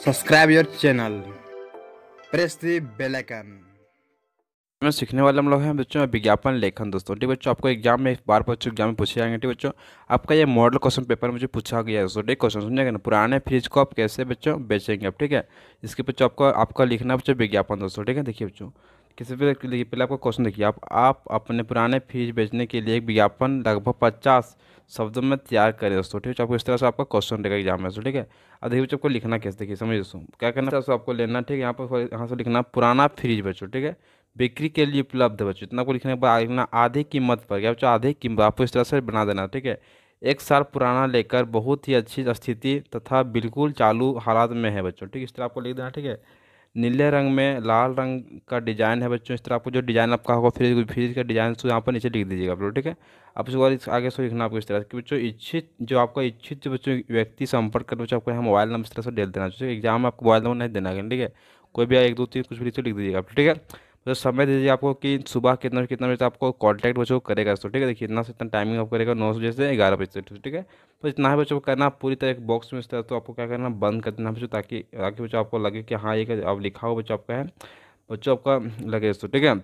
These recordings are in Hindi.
subscribe your channel press the bell icon में सीखने वाले हम लोग हैं बच्चों विज्ञापन लेखन दोस्तों ठीक बच्चों आपको एग्जाम में बार बच्चों एग्जाम में पूछे जाएंगे ठीक बच्चों आपका ये मॉडल क्वेश्चन पेपर मुझे पूछा गया है दोस्तों ठीक क्वेश्चन समझेगा ना पुराने फ्रिज को आप कैसे बच्चों बेचेंगे आप ठीक है इसके बच्चों आपको आपका लिखना बच्चों विज्ञापन दोस्तों ठीक है देखिए बच्चों किसी भी देखिए पहले आपका क्वेश्चन देखिए आप आप अपने पुराने फ्रिज बेचने के लिए एक विज्ञापन लगभग पचास शब्दों में तैयार करें दोस्तों ठीक है तो आपको इस तरह से आपका क्वेश्चन रहेगा एग्जाम में ठीक है अब देखिए बच्चों आपको लिखना कैसे देखिए समझ दोस्तों क्या करना है आपको लेना ठीक है यहाँ पर यहाँ से लिखना पुराना फ्रिज बच्चों ठीक है बिक्री के लिए उपलब्ध बच्चों इतना आपको लिखने के बाद लिखना आधी कीमत पर गया बच्चों आधी कीमत आपको इस तरह से बना देना ठीक है एक साल पुराना लेकर बहुत ही अच्छी स्थिति तथा बिल्कुल चालू हालात में है बच्चों ठीक है इस तरह आपको लिख देना ठीक है नीले रंग में लाल रंग का डिज़ाइन है बच्चों इस तरह आपको जो डिज़ाइन आपका होगा फ्रिज फ्रिज का डिज़ाइन सो यहाँ पर नीचे लिख दीजिएगा आप लोग ठीक है आप उसके बाद आगे सो लिखना आपको इस तरह कि बच्चों इच्छित जो आपका इच्छित जो बच्चों व्यक्ति संपर्क कर बच्चों आपको यहाँ मोबाइल नंबर इस तरह से डेल देना चाहिए एग्जाम में आपको मोबाइल नंबर नहीं देना है ठीक है कोई भी एक दो तीन कुछ भी लिख दीजिएगा आप ठीक है तो समय दे दीजिए आपको कि सुबह कितना कितना बजे आपको कॉन्टैक्ट बच्चों को करेगा दोस्तों ठीक है देखिए इतना से इतना टाइमिंग आप करेगा नौ बजे से ग्यारह बजे तक ठीक है तो इतना है बच्चों को करना पूरी तरह एक बॉक्स में इस तरह तो आपको क्या करना बंद कर देना बच्चों ताकि ताकि बच्चों आपको लगे कि हाँ ये आप लिखा हो बच्चों आपका है बच्चों आपका लगे दोस्तों ठीक है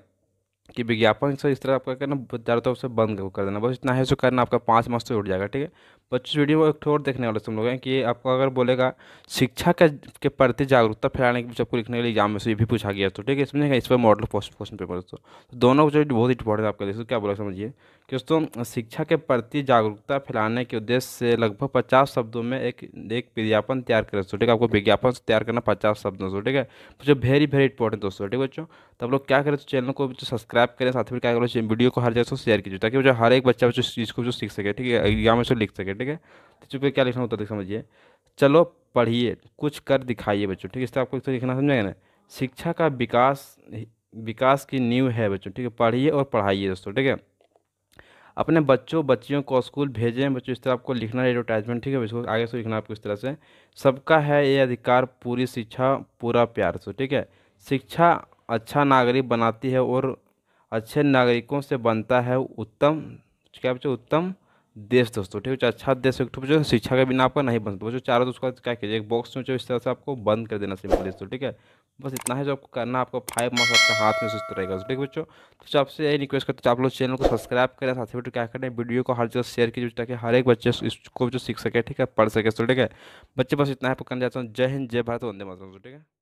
कि विज्ञापन से इस तरह आपका करना ज़्यादा तरफ तो से बंद कर देना बस इतना है सो करना आपका पाँच मास से उठ जाएगा ठीक है बच्चों वीडियो एक और देखने वाले तुम लोग हैं कि आपको अगर बोलेगा शिक्षा के के प्रति जागरूकता फैलाने के सबको लिखने के लिए एग्जाम में से ये भी पूछा गया तो ठीक है इसमें इस पर मॉडल क्वेश्चन पेपर दोस्तों दोनों जो बहुत इंपॉर्टेंट आपका देखो क्या बोला समझिए कि दोस्तों शिक्षा के प्रति जागरूकता फैलाने के उद्देश्य से लगभग पचास शब्दों में एक एक विज्ञापन तैयार करें दोस्तों ठीक है आपको विज्ञापन तैयार करना पचास शब्दों से ठीक है तो जो वेरी वेरी इंपॉर्टेंट दोस्तों ठीक है बच्चों तो आप लोग क्या करें तो चैनल को सब्सक्राइब करें साथ ही क्या करो वीडियो को हर जगह शेयर कीजिए ताकि जो हर एक बच्चा बच्चों चीज़ को जो सीख सके ठीक है एग्जाम में लिख सके ठीक है तो चुप क्या लिखना होता है समझिए चलो पढ़िए कुछ कर दिखाइए बच्चों ठीक है इस तरह आपको तो लिखना समझेंगे ना शिक्षा का विकास विकास की नींव है बच्चों ठीक है पढ़िए और पढ़ाइए दोस्तों ठीक है अपने बच्चों बच्चियों को स्कूल भेजें बच्चों इस तरह आपको लिखना है एडवर्टाइजमेंट ठीक है इसको आगे से लिखना आपको इस तरह से सबका है ये अधिकार पूरी शिक्षा पूरा प्यार से ठीक है शिक्षा अच्छा नागरिक बनाती है और अच्छे नागरिकों से बनता है उत्तम क्या बच्चों उत्तम देश दोस्तों तो ठीक है अच्छा देश एक तो जो शिक्षा के बिना आपका नहीं बन सकता बच्चों चारों दोस्तों क्या कीजिए एक बॉक्स में जो इस तरह से आपको बंद कर देना सिंपल दोस्तों ठीक है बस इतना है जो आपको करना आपको फाइव मार्क्स आपके हाथ में सुस्त रहेगा तो ठीक है बच्चों तो आपसे यही रिक्वेस्ट करते हैं आप लोग चैनल को सब्सक्राइब करें साथ ही क्या करें वीडियो को हर जगह शेयर कीजिए ताकि हर एक बच्चे इसको जो सीख सके ठीक है पढ़ सके ठीक है बच्चे बस इतना है आपको करना चाहता हूँ जय हिंद जय भारत वंदे मातरम ठीक है